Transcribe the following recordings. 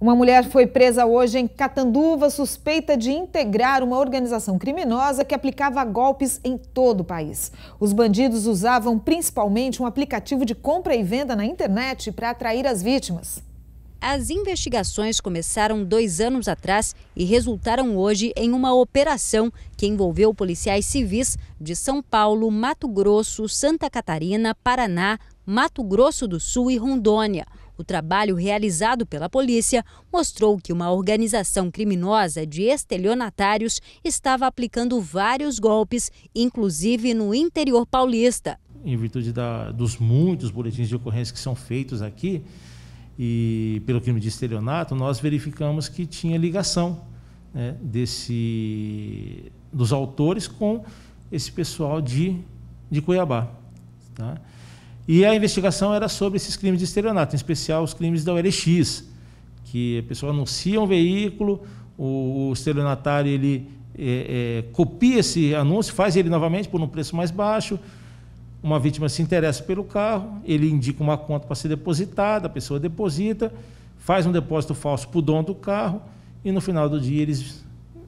Uma mulher foi presa hoje em Catanduva, suspeita de integrar uma organização criminosa que aplicava golpes em todo o país. Os bandidos usavam principalmente um aplicativo de compra e venda na internet para atrair as vítimas. As investigações começaram dois anos atrás e resultaram hoje em uma operação que envolveu policiais civis de São Paulo, Mato Grosso, Santa Catarina, Paraná, Mato Grosso do Sul e Rondônia. O trabalho realizado pela polícia mostrou que uma organização criminosa de estelionatários estava aplicando vários golpes, inclusive no interior paulista. Em virtude da, dos muitos boletins de ocorrência que são feitos aqui, e pelo crime de estelionato, nós verificamos que tinha ligação né, desse, dos autores com esse pessoal de, de Cuiabá. Tá? E a investigação era sobre esses crimes de estelionato, em especial os crimes da ULX, que a pessoa anuncia um veículo, o, o estelionatário ele é, é, copia esse anúncio, faz ele novamente por um preço mais baixo, uma vítima se interessa pelo carro, ele indica uma conta para ser depositada, a pessoa deposita, faz um depósito falso para o dono do carro e no final do dia eles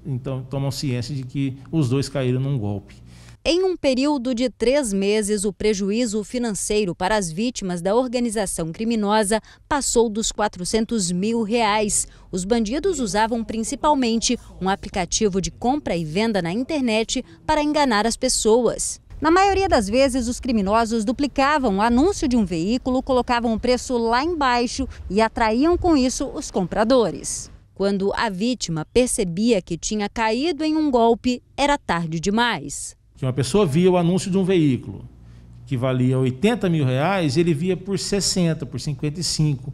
então tomam ciência de que os dois caíram num golpe. Em um período de três meses, o prejuízo financeiro para as vítimas da organização criminosa passou dos 400 mil reais. Os bandidos usavam principalmente um aplicativo de compra e venda na internet para enganar as pessoas. Na maioria das vezes, os criminosos duplicavam o anúncio de um veículo, colocavam o preço lá embaixo e atraíam com isso os compradores. Quando a vítima percebia que tinha caído em um golpe, era tarde demais que uma pessoa via o anúncio de um veículo que valia 80 mil reais, ele via por 60, por 55.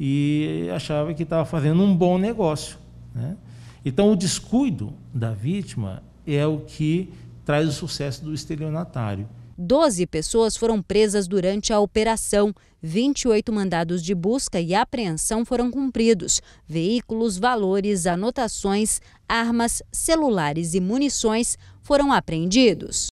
E achava que estava fazendo um bom negócio. Né? Então, o descuido da vítima é o que traz o sucesso do estelionatário. 12 pessoas foram presas durante a operação. 28 mandados de busca e apreensão foram cumpridos. Veículos, valores, anotações, armas, celulares e munições foram apreendidos.